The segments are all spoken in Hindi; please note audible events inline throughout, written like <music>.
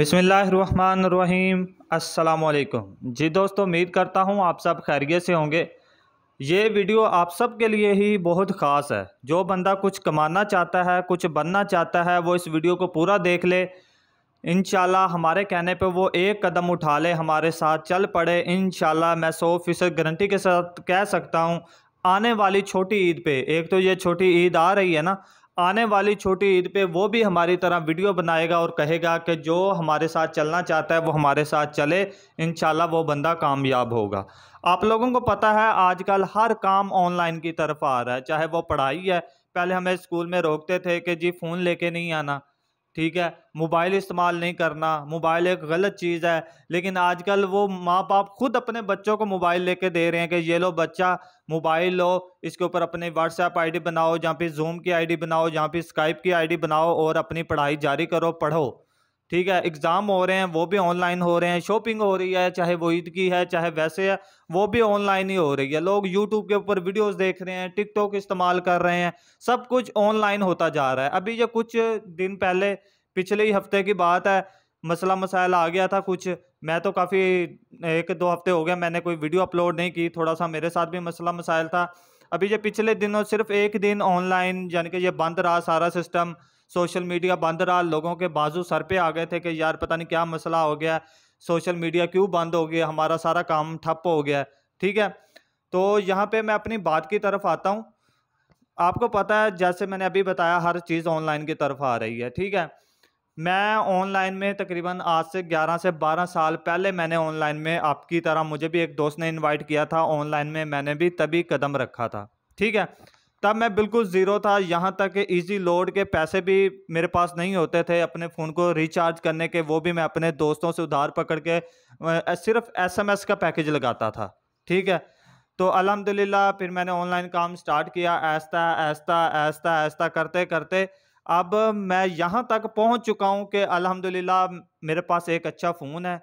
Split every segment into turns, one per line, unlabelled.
बिसमीम् असलकुम जी दोस्तों उम्मीद करता हूँ आप सब खैरियत से होंगे ये वीडियो आप सब के लिए ही बहुत ख़ास है जो बंदा कुछ कमाना चाहता है कुछ बनना चाहता है वो इस वीडियो को पूरा देख ले इन हमारे कहने पे वो एक कदम उठा ले हमारे साथ चल पड़े इन मैं सौ फीसद गारंटी के साथ कह सकता हूँ आने वाली छोटी ईद पे एक तो ये छोटी ईद आ रही है ना आने वाली छोटी ईद पे वो भी हमारी तरह वीडियो बनाएगा और कहेगा कि जो हमारे साथ चलना चाहता है वो हमारे साथ चले इन वो बंदा कामयाब होगा आप लोगों को पता है आजकल हर काम ऑनलाइन की तरफ आ रहा है चाहे वो पढ़ाई है पहले हमें स्कूल में रोकते थे कि जी फ़ोन लेके नहीं आना ठीक है मोबाइल इस्तेमाल नहीं करना मोबाइल एक गलत चीज़ है लेकिन आजकल वो माँ बाप खुद अपने बच्चों को मोबाइल लेके दे रहे हैं कि ये लो बच्चा मोबाइल लो इसके ऊपर अपने व्हाट्सएप आईडी बनाओ जहाँ पे जूम की आईडी बनाओ जहाँ पे स्काइप की आईडी बनाओ और अपनी पढ़ाई जारी करो पढ़ो ठीक है एग्ज़ाम हो रहे हैं वो भी ऑनलाइन हो रहे हैं शॉपिंग हो रही है चाहे वो ईद की है चाहे वैसे है वो भी ऑनलाइन ही हो रही है लोग यूट्यूब के ऊपर वीडियोस देख रहे हैं टिकटॉक इस्तेमाल कर रहे हैं सब कुछ ऑनलाइन होता जा रहा है अभी ये कुछ दिन पहले पिछले ही हफ्ते की बात है मसला मसाइल आ गया था कुछ मैं तो काफ़ी एक दो हफ्ते हो गया मैंने कोई वीडियो अपलोड नहीं की थोड़ा सा मेरे साथ भी मसला मसाइल था अभी जो पिछले दिनों सिर्फ एक दिन ऑनलाइन यानी कि ये बंद रहा सारा सिस्टम सोशल मीडिया बंद रहा लोगों के बाजू सर पे आ गए थे कि यार पता नहीं क्या मसला हो गया सोशल मीडिया क्यों बंद हो गया हमारा सारा काम ठप हो गया ठीक है तो यहाँ पे मैं अपनी बात की तरफ आता हूँ आपको पता है जैसे मैंने अभी बताया हर चीज़ ऑनलाइन की तरफ आ रही है ठीक है मैं ऑनलाइन में तकरीबन आज से 11 से 12 साल पहले मैंने ऑनलाइन में आपकी तरह मुझे भी एक दोस्त ने इनवाइट किया था ऑनलाइन में मैंने भी तभी कदम रखा था ठीक है तब मैं बिल्कुल ज़ीरो था यहाँ तक कि ईजी लोड के पैसे भी मेरे पास नहीं होते थे अपने फ़ोन को रिचार्ज करने के वो भी मैं अपने दोस्तों से उधार पकड़ के सिर्फ एसएमएस का पैकेज लगाता था ठीक है तो अल्हम्दुलिल्लाह फिर मैंने ऑनलाइन काम स्टार्ट किया ऐसा ऐसा ऐसा ऐसा करते करते अब मैं यहाँ तक पहुँच चुका हूँ कि अलहमदिल्ला मेरे पास एक अच्छा फ़ोन है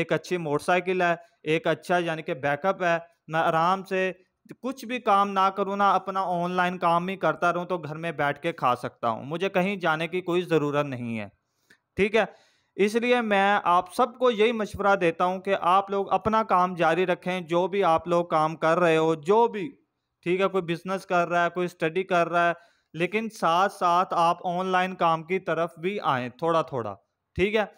एक अच्छी मोटरसाइकिल है एक अच्छा यानी कि बैकअप है मैं आराम से कुछ भी काम ना करूँ ना अपना ऑनलाइन काम ही करता रहूँ तो घर में बैठ के खा सकता हूँ मुझे कहीं जाने की कोई ज़रूरत नहीं है ठीक है इसलिए मैं आप सबको यही मशवरा देता हूँ कि आप लोग अपना काम जारी रखें जो भी आप लोग काम कर रहे हो जो भी ठीक है कोई बिज़नेस कर रहा है कोई स्टडी कर रहा है लेकिन साथ साथ आप ऑनलाइन काम की तरफ भी आएँ थोड़ा थोड़ा ठीक है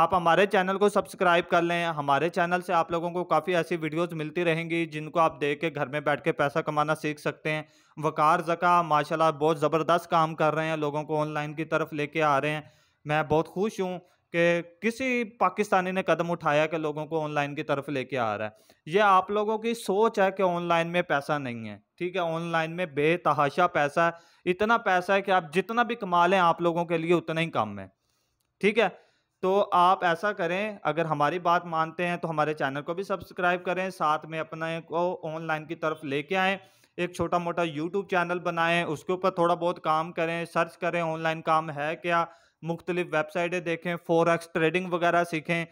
आप हमारे चैनल को सब्सक्राइब कर लें हमारे चैनल से आप लोगों को काफ़ी ऐसी वीडियोज़ मिलती रहेंगी जिनको आप देख के घर में बैठ के पैसा कमाना सीख सकते हैं वकार जका माशाल्लाह बहुत ज़बरदस्त काम कर रहे हैं लोगों को ऑनलाइन की तरफ लेके आ रहे हैं मैं बहुत खुश हूँ कि किसी पाकिस्तानी ने कदम उठाया कि लोगों को ऑनलाइन की तरफ लेके आ रहा है ये आप लोगों की सोच है कि ऑनलाइन में पैसा नहीं है ठीक है ऑनलाइन में बेतहाशा पैसा है इतना पैसा है कि आप जितना भी कमा लें आप लोगों के लिए उतना ही कम है ठीक है तो आप ऐसा करें अगर हमारी बात मानते हैं तो हमारे चैनल को भी सब्सक्राइब करें साथ में अपने को ऑनलाइन की तरफ लेके आएँ एक छोटा मोटा यूट्यूब चैनल बनाएं उसके ऊपर थोड़ा बहुत काम करें सर्च करें ऑनलाइन काम है क्या मुख्तलिफ वेबसाइटें देखें फोरक्स ट्रेडिंग वगैरह सीखें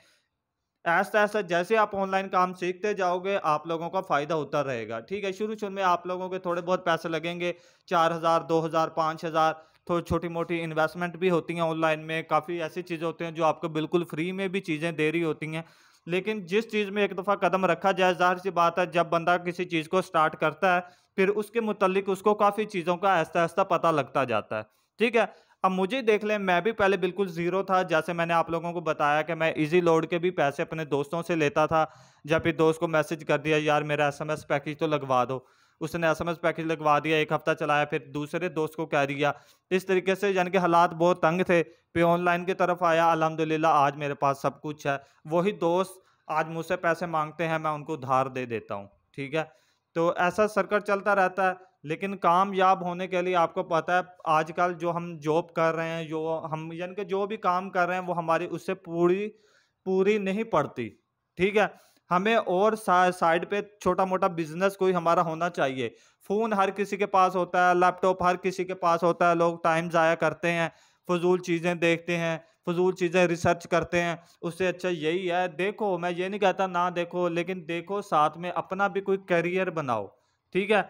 ऐसा ऐसा जैसे आप ऑनलाइन काम सीखते जाओगे आप लोगों का फ़ायदा होता रहेगा ठीक है शुरू शुरू में आप लोगों के थोड़े बहुत पैसे लगेंगे चार हज़ार दो हज़ार पाँच हज़ार तो छोटी मोटी इन्वेस्टमेंट भी होती हैं ऑनलाइन में काफ़ी ऐसी चीज़ें होती हैं जो आपको बिल्कुल फ्री में भी चीज़ें दे रही होती हैं लेकिन जिस चीज़ में एक दफ़ा कदम रखा जाए जाहिर सी बात है जब बंदा किसी चीज़ को स्टार्ट करता है फिर उसके मतलब उसको काफ़ी चीज़ों का ऐसा ऐसा पता लगता जाता है ठीक है अब मुझे देख लें मैं भी पहले बिल्कुल ज़ीरो था जैसे मैंने आप लोगों को बताया कि मैं इजी लोड के भी पैसे अपने दोस्तों से लेता था जब भी दोस्त को मैसेज कर दिया यार मेरा एस पैकेज तो लगवा दो उसने एस पैकेज लगवा दिया एक हफ्ता चलाया फिर दूसरे दोस्त को कह दिया इस तरीके से यानी कि हालात बहुत तंग थे फिर ऑनलाइन की तरफ आया अलहमदिल्ला आज मेरे पास सब कुछ है वही दोस्त आज मुझसे पैसे मांगते हैं मैं उनको उधार दे देता हूँ ठीक है तो ऐसा सर्कट चलता रहता है लेकिन कामयाब होने के लिए आपको पता है आजकल जो हम जॉब कर रहे हैं जो हम यानी कि जो भी काम कर रहे हैं वो हमारी उससे पूरी पूरी नहीं पड़ती ठीक है हमें और सा, साइड पे छोटा मोटा बिजनेस कोई हमारा होना चाहिए फ़ोन हर किसी के पास होता है लैपटॉप हर किसी के पास होता है लोग टाइम ज़ाया करते हैं फजूल चीज़ें देखते हैं फजूल चीज़ें रिसर्च करते हैं उससे अच्छा यही है देखो मैं ये नहीं कहता ना देखो लेकिन देखो साथ में अपना भी कोई करियर बनाओ ठीक है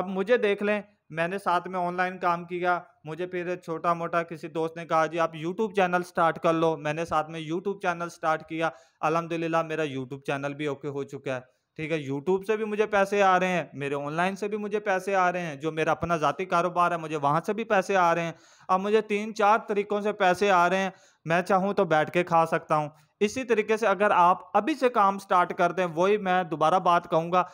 अब मुझे देख लें मैंने साथ में ऑनलाइन काम किया मुझे फिर छोटा मोटा किसी दोस्त ने कहा जी आप यूट्यूब चैनल स्टार्ट कर लो मैंने साथ में यूट्यूब चैनल स्टार्ट किया अलहमदिल्ला मेरा यूट्यूब चैनल भी ओके हो चुका है ठीक है यूट्यूब से भी मुझे पैसे आ रहे हैं मेरे ऑनलाइन से भी मुझे पैसे आ रहे हैं जो मेरा अपना ज़ाती कारोबार है मुझे वहाँ से भी पैसे आ रहे हैं अब मुझे तीन चार तरीक़ों से पैसे आ रहे हैं मैं चाहूँ तो बैठ के खा सकता हूँ इसी तरीके से अगर आप अभी से काम स्टार्ट कर दें वही मैं दोबारा बात कहूँगा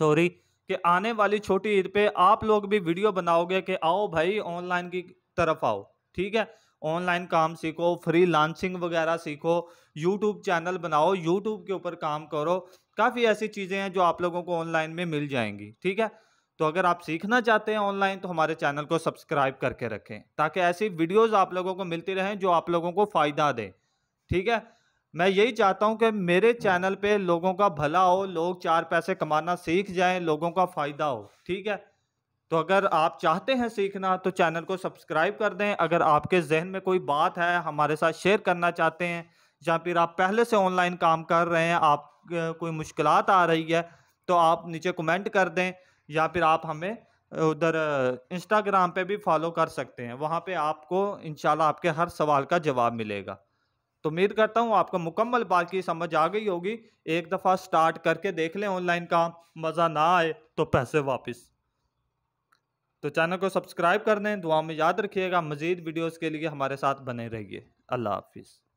सॉरी <coughs> कि आने वाली छोटी ईद पे आप लोग भी वीडियो बनाओगे कि आओ भाई ऑनलाइन की तरफ आओ ठीक है ऑनलाइन काम सीखो फ्री लांसिंग वगैरह सीखो यूट्यूब चैनल बनाओ यूट्यूब के ऊपर काम करो काफ़ी ऐसी चीज़ें हैं जो आप लोगों को ऑनलाइन में मिल जाएंगी ठीक है तो अगर आप सीखना चाहते हैं ऑनलाइन तो हमारे चैनल को सब्सक्राइब करके रखें ताकि ऐसी वीडियोज़ आप लोगों को मिलती रहें जो आप लोगों को फ़ायदा दें ठीक है मैं यही चाहता हूं कि मेरे चैनल पे लोगों का भला हो लोग चार पैसे कमाना सीख जाएं लोगों का फ़ायदा हो ठीक है तो अगर आप चाहते हैं सीखना तो चैनल को सब्सक्राइब कर दें अगर आपके जहन में कोई बात है हमारे साथ शेयर करना चाहते हैं या फिर आप पहले से ऑनलाइन काम कर रहे हैं आप कोई मुश्किल आ रही है तो आप नीचे कमेंट कर दें या फिर आप हमें उधर इंस्टाग्राम पे भी फॉलो कर सकते हैं वहाँ पे आपको इन आपके हर सवाल का जवाब मिलेगा तो उम्मीद करता हूँ आपका मुकम्मल बात की समझ आ गई होगी एक दफ़ा स्टार्ट करके देख लें ऑनलाइन काम मज़ा ना आए तो पैसे वापस तो चैनल को सब्सक्राइब कर दें दुआ में याद रखिएगा मज़ीद वीडियोज़ के लिए हमारे साथ बने रहिए अल्लाह हाफिज़